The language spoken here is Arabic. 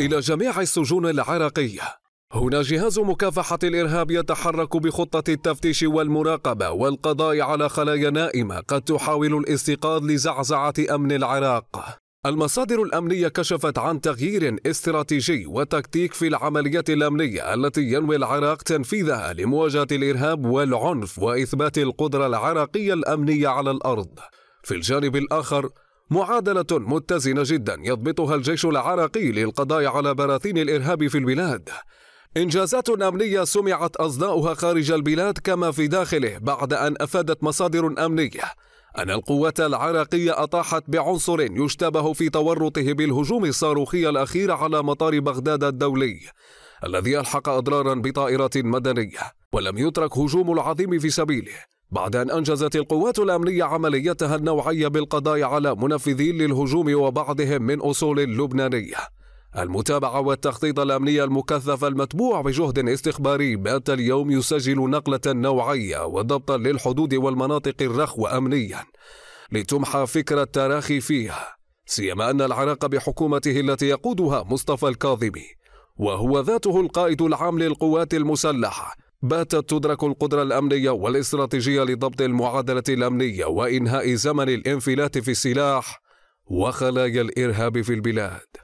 إلى جميع السجون العراقية هنا جهاز مكافحة الإرهاب يتحرك بخطة التفتيش والمراقبة والقضاء على خلايا نائمة قد تحاول الاستيقاظ لزعزعة أمن العراق. المصادر الأمنية كشفت عن تغيير استراتيجي وتكتيك في العمليات الأمنية التي ينوي العراق تنفيذها لمواجهة الإرهاب والعنف وإثبات القدرة العراقية الأمنية على الأرض. في الجانب الآخر معادلة متزنة جدا يضبطها الجيش العراقي للقضاء على براثين الإرهاب في البلاد إنجازات أمنية سمعت أصداؤها خارج البلاد كما في داخله بعد أن أفادت مصادر أمنية أن القوات العراقية أطاحت بعنصر يشتبه في تورطه بالهجوم الصاروخي الأخير على مطار بغداد الدولي الذي ألحق أضرارا بطائرات مدنية ولم يترك هجوم العظيم في سبيله بعد أن أنجزت القوات الأمنية عمليتها النوعية بالقضاء على منفذين للهجوم وبعضهم من أصول لبنانية المتابعة والتخطيط الأمني المكثف المتبوع بجهد استخباري بات اليوم يسجل نقلة نوعية وضبطا للحدود والمناطق الرخوة أمنيا لتمحى فكرة التراخي فيها سيما أن العراق بحكومته التي يقودها مصطفى الكاظمي وهو ذاته القائد العام للقوات المسلحة باتت تدرك القدرة الأمنية والاستراتيجية لضبط المعادلة الأمنية وإنهاء زمن الانفلات في السلاح وخلايا الإرهاب في البلاد